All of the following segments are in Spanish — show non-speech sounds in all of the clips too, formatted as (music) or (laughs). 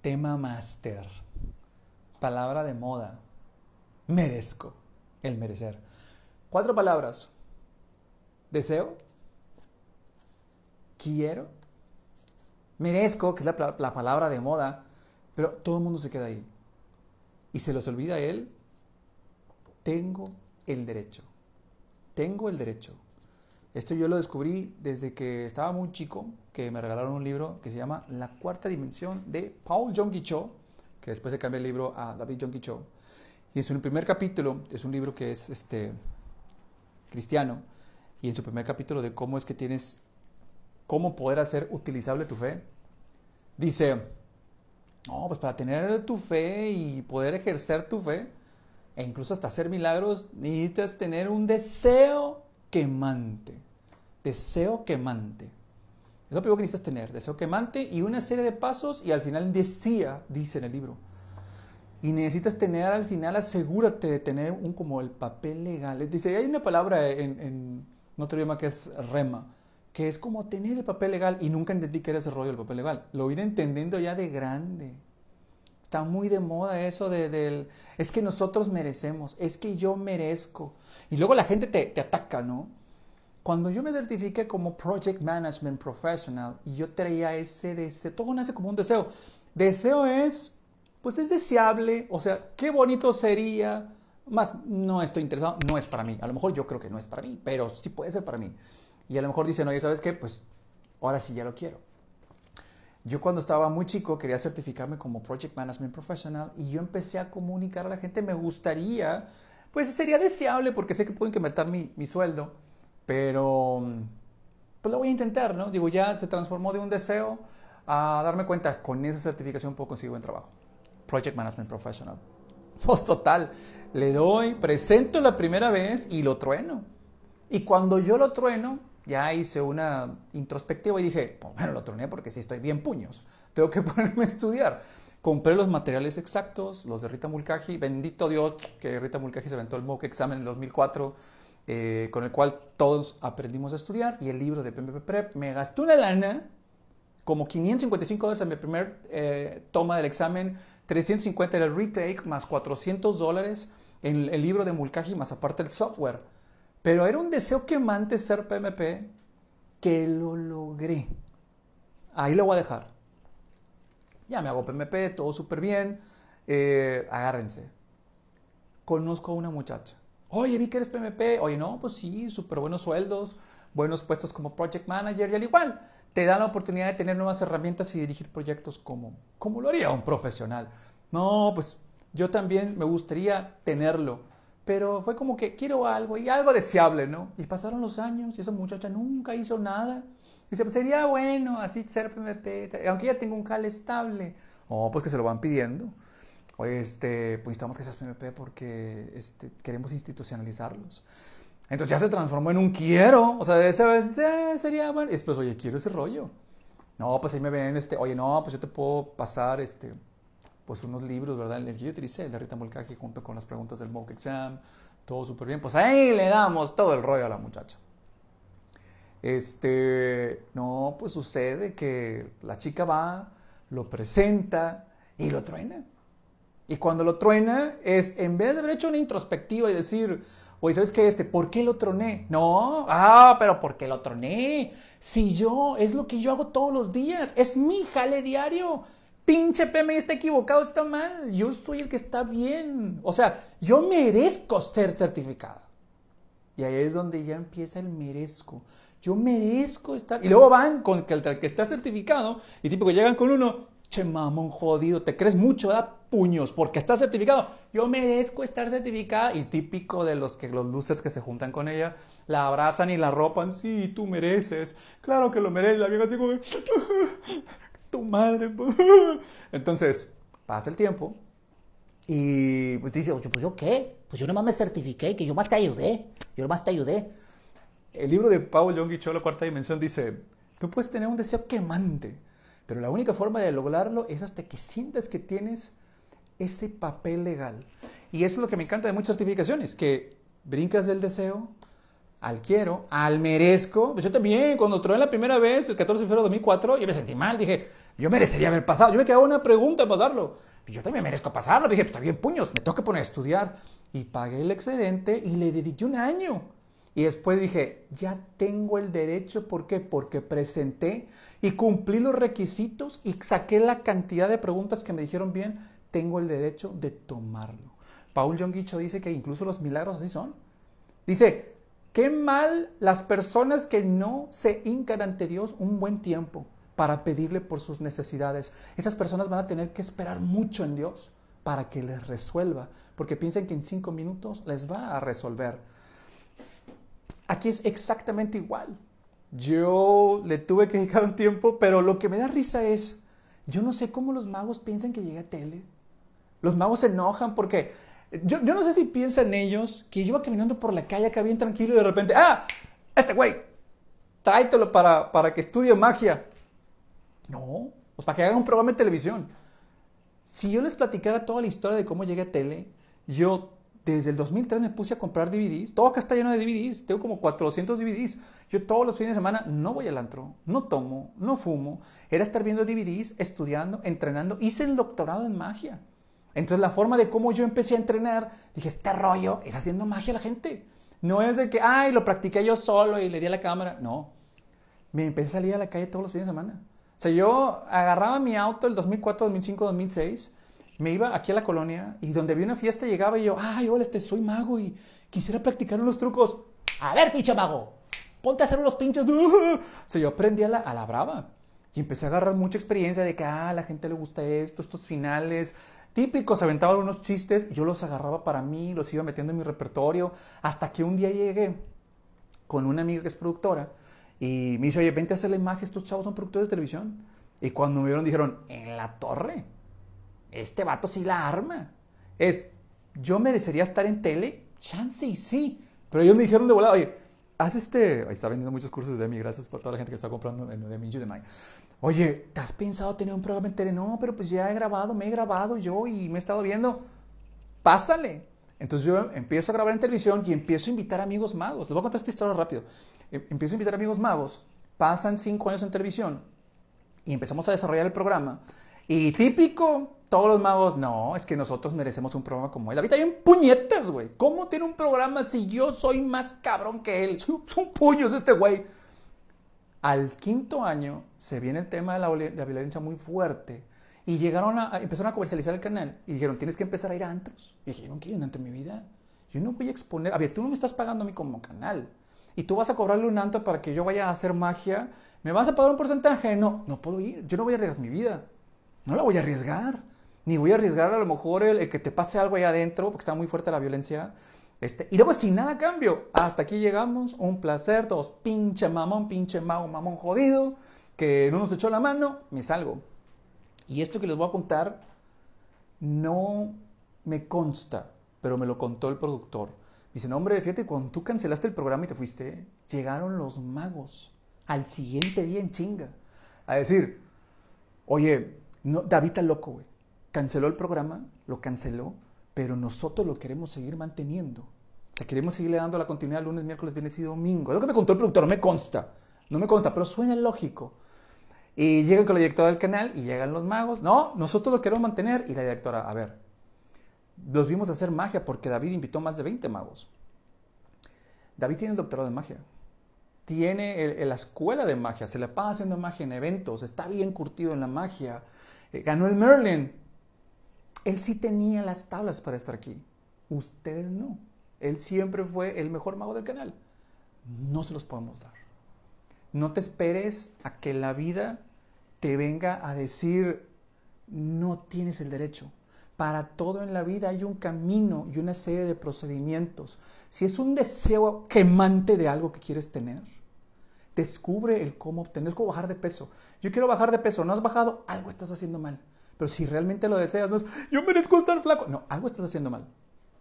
Tema máster. Palabra de moda. Merezco. El merecer. Cuatro palabras. Deseo. Quiero. Merezco, que es la, palabra de moda. Pero todo el mundo se queda ahí. Y se los olvida él. Tengo el derecho. Tengo el derecho. Esto yo lo descubrí desde que estaba muy chico, que me regalaron un libro que se llama La cuarta dimensión de Paul John Cho, que después se cambia el libro a David John Cho. Y en su primer capítulo, es un libro que es este, cristiano, y en su primer capítulo de cómo es que tienes, cómo poder hacer utilizable tu fe, dice, no, pues para tener tu fe y poder ejercer tu fe, e incluso hasta hacer milagros, necesitas tener un deseo quemante. Deseo quemante. Es lo primero que necesitas tener, deseo quemante y una serie de pasos y al final decía, dice en el libro. Y necesitas tener al final, asegúrate de tener un como el papel legal. dice, hay una palabra en, otro idioma que es rema, que es como tener el papel legal y nunca entendí que era ese rollo el papel legal. Lo vine entendiendo ya de grande. Está muy de moda eso de, del, es que nosotros merecemos, es que yo merezco. Y luego la gente te, te ataca, ¿no? Cuando yo me certifiqué como Project Management Professional y yo traía ese deseo, todo nace como un deseo. Deseo es, pues es deseable, o sea, qué bonito sería, más no estoy interesado, no es para mí. A lo mejor yo creo que no es para mí, pero sí puede ser para mí. Y a lo mejor dicen, oye, ¿sabes qué? Pues ahora sí ya lo quiero. Yo cuando estaba muy chico quería certificarme como Project Management Professional y yo empecé a comunicar a la gente, me gustaría, pues sería deseable porque sé que puedo incrementar mi, mi sueldo, pero pues lo voy a intentar, ¿no? Digo, ya se transformó de un deseo a darme cuenta, con esa certificación puedo conseguir buen trabajo. Project Management Professional. (laughs) Pues total, le doy, presento la primera vez y lo trueno. Y cuando yo lo trueno, ya hice una introspectiva y dije, pues, bueno, lo troné porque sí estoy bien puños, tengo que (laughs) ponerme a estudiar. Compré los materiales exactos, los de Rita Mulcahy, bendito Dios que Rita Mulcahy se aventó el MOOC examen en 2004, eh, con el cual todos aprendimos a estudiar, y el libro de PMP Prep. Me gastó una lana, como 555 dólares en mi primer eh, toma del examen, 350 en el retake, más 400 dólares en el libro de Mulcahy, más aparte el software. Pero era un deseo quemante ser PMP que lo logré. Ahí lo voy a dejar. Ya me hago PMP, todo súper bien. Eh, agárrense. Conozco a una muchacha. Oye, vi que eres PMP. Oye, no, pues sí, súper buenos sueldos, buenos puestos como project manager y al igual te dan la oportunidad de tener nuevas herramientas y dirigir proyectos como, como lo haría un profesional. No, pues yo también me gustaría tenerlo. Pero fue como que quiero algo y algo deseable, ¿no? Y pasaron los años y esa muchacha nunca hizo nada. Y dice, pues sería bueno así ser PMP, aunque ya tengo un cal estable. Oh, pues que se lo van pidiendo. Oye, este, pues necesitamos que seas PMP porque este, queremos institucionalizarlos. Entonces ya se transformó en un quiero. O sea, de esa vez sería bueno. Y después, oye, quiero ese rollo. No, pues ahí me ven, este, oye, no, pues yo te puedo pasar, este, pues unos libros, ¿verdad? El que yo utilicé, el de Rita Molcaje junto con las preguntas del mock exam, todo súper bien. Pues ahí le damos todo el rollo a la muchacha. Este, no, pues sucede que la chica va, lo presenta y lo truena. Y cuando lo truena, es, en vez de haber hecho una introspectiva y decir, oye, ¿sabes qué? Este, ¿por qué lo troné? No, ah, pero ¿por qué lo troné? Si yo, es lo que yo hago todos los días, es mi jale diario pinche PMI está equivocado, está mal. Yo soy el que está bien. O sea, yo merezco ser certificado. Y ahí es donde ya empieza el merezco. Yo merezco estar. Y luego van con el que está certificado y típico, llegan con uno, che mamón jodido, te crees mucho, da puños, porque está certificado. Yo merezco estar certificada. Y típico de los que los luces que se juntan con ella, la abrazan y la ropan. Sí, tú mereces. Claro que lo mereces. La vieja así como, tu madre. (laughs) Entonces, pasa el tiempo y pues, te dice, oye, pues yo qué, pues yo nomás me certifiqué, que yo más te ayudé, yo nomás te ayudé. El libro de Paul Young y La Cuarta Dimensión dice, tú puedes tener un deseo quemante, pero la única forma de lograrlo es hasta que sientas que tienes ese papel legal. Y eso es lo que me encanta de muchas certificaciones, que brincas del deseo, al quiero, al merezco. Pues yo también, cuando troné la primera vez, el 14 de febrero de 2004, yo me sentí mal, dije, yo merecería haber pasado. Yo me quedaba una pregunta para pasarlo. Yo también merezco pasarlo. Dije, pues está bien, puños, me toca poner a estudiar. Y pagué el excedente y le dediqué un año. Y después dije, ya tengo el derecho, ¿por qué? Porque presenté y cumplí los requisitos y saqué la cantidad de preguntas que me dijeron bien, tengo el derecho de tomarlo. Paul Guicho dice que incluso los milagros así son. Dice, Qué mal las personas que no se hincan ante Dios un buen tiempo para pedirle por sus necesidades. Esas personas van a tener que esperar mucho en Dios para que les resuelva, porque piensan que en cinco minutos les va a resolver. Aquí es exactamente igual. Yo le tuve que dedicar un tiempo, pero lo que me da risa es, yo no sé cómo los magos piensan que llegue a tele. Los magos se enojan porque yo, no sé si piensan ellos que yo iba caminando por la calle acá bien tranquilo y de repente, ¡ah! Este güey, tráetelo para, para que estudie magia. No, pues para que haga un programa de televisión. Si yo les platicara toda la historia de cómo llegué a tele, yo desde el 2003 me puse a comprar DVDs. Todo acá está lleno de DVDs. Tengo como 400 DVDs. Yo todos los fines de semana no voy al antro, no tomo, no fumo. Era estar viendo DVDs, estudiando, entrenando. Hice el doctorado en magia. Entonces la forma de cómo yo empecé a entrenar, dije, este rollo es haciendo magia a la gente. No es de que, ay, lo practiqué yo solo y le di a la cámara. No. Me empecé a salir a la calle todos los fines de semana. O sea, yo agarraba mi auto el 2004, 2005, 2006, me iba aquí a la colonia y donde había una fiesta llegaba y yo, ay, hola, este, soy mago y quisiera practicar unos trucos. A ver, pinche mago, ponte a hacer unos pinches. (laughs) O sea, yo aprendí a la, a la brava. Y empecé a agarrar mucha experiencia de que, ah, a la gente le gusta esto, estos finales, típicos, aventaban unos chistes, yo los agarraba para mí, los iba metiendo en mi repertorio, hasta que un día llegué con una amiga que es productora y me dice, oye, vente a hacer la imagen, estos chavos son productores de televisión. Y cuando me vieron dijeron, en la torre, este vato sí la arma. Es, yo merecería estar en tele, chance sí. Pero ellos me dijeron de volada, oye, haz este, ahí está vendiendo muchos cursos de mí, gracias por toda la gente que está comprando en Udemy de May oye, ¿te has pensado tener un programa en tele? No, pero pues ya he grabado, me he grabado yo y me he estado viendo. Pásale. Entonces yo empiezo a grabar en televisión y empiezo a invitar amigos magos. Les voy a contar esta historia rápido. Eh, empiezo a invitar amigos magos, pasan cinco años en televisión y empezamos a desarrollar el programa. Y típico, todos los magos, no, es que nosotros merecemos un programa como él. Ahorita hay un puñetas, güey. ¿Cómo tiene un programa si yo soy más cabrón que él? (laughs) Son puños este güey. Al quinto año se viene el tema de la, violencia muy fuerte. Y llegaron a, empezaron a comercializar el canal y dijeron, tienes que empezar a ir a antros. Y dije, no quiero ir a mi vida. Yo no voy a exponer, a ver, tú no me estás pagando a mí como canal. Y tú vas a cobrarle un antro para que yo vaya a hacer magia. ¿Me vas a pagar un porcentaje? No, no puedo ir. Yo no voy a arriesgar mi vida. No la voy a arriesgar. Ni voy a arriesgar a lo mejor el, el que te pase algo ahí adentro, porque está muy fuerte la violencia. Este, y luego sin nada cambio, hasta aquí llegamos, un placer, todos pinche mamón, pinche mago, mamón jodido, que no nos echó la mano, me salgo. Y esto que les voy a contar no me consta, pero me lo contó el productor. dice, no, hombre, fíjate, cuando tú cancelaste el programa y te fuiste, llegaron los magos al siguiente día en chinga a decir, oye, no, David está loco, güey. Canceló el programa, lo canceló, pero nosotros lo queremos seguir manteniendo. O queremos seguirle dando la continuidad lunes, miércoles, viernes y domingo. Es lo que me contó el productor, no me consta. No me consta, pero suena lógico. Y llega con la directora del canal y llegan los magos. No, nosotros lo queremos mantener. Y la directora, a ver, los vimos hacer magia porque David invitó más de 20 magos. David tiene el doctorado de magia. Tiene la escuela de magia. Se le pasa haciendo magia en eventos. Está bien curtido en la magia. Eh, ganó el Merlin. Él sí tenía las tablas para estar aquí. Ustedes no. Él siempre fue el mejor mago del canal. No se los podemos dar. No te esperes a que la vida te venga a decir, no tienes el derecho. Para todo en la vida hay un camino y una serie de procedimientos. Si es un deseo quemante de algo que quieres tener, descubre el cómo obtener. Es bajar de peso. Yo quiero bajar de peso, no has bajado, algo estás haciendo mal. Pero si realmente lo deseas, no yo merezco estar flaco. No, algo estás haciendo mal.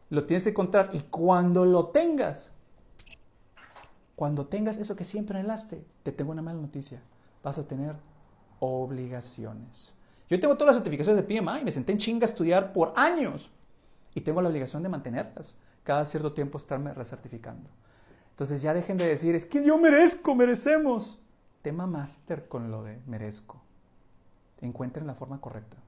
Lo tienes que encontrar y cuando lo tengas, cuando tengas eso que siempre anhelaste, te tengo una mala noticia. Vas a tener obligaciones. Yo tengo todas las certificaciones de PMI, me senté en chinga a estudiar por años y tengo la obligación de mantenerlas. Cada cierto tiempo estarme recertificando. Entonces ya dejen de decir, es que yo merezco, merecemos. Tema máster con lo de merezco. Encuentren la forma correcta.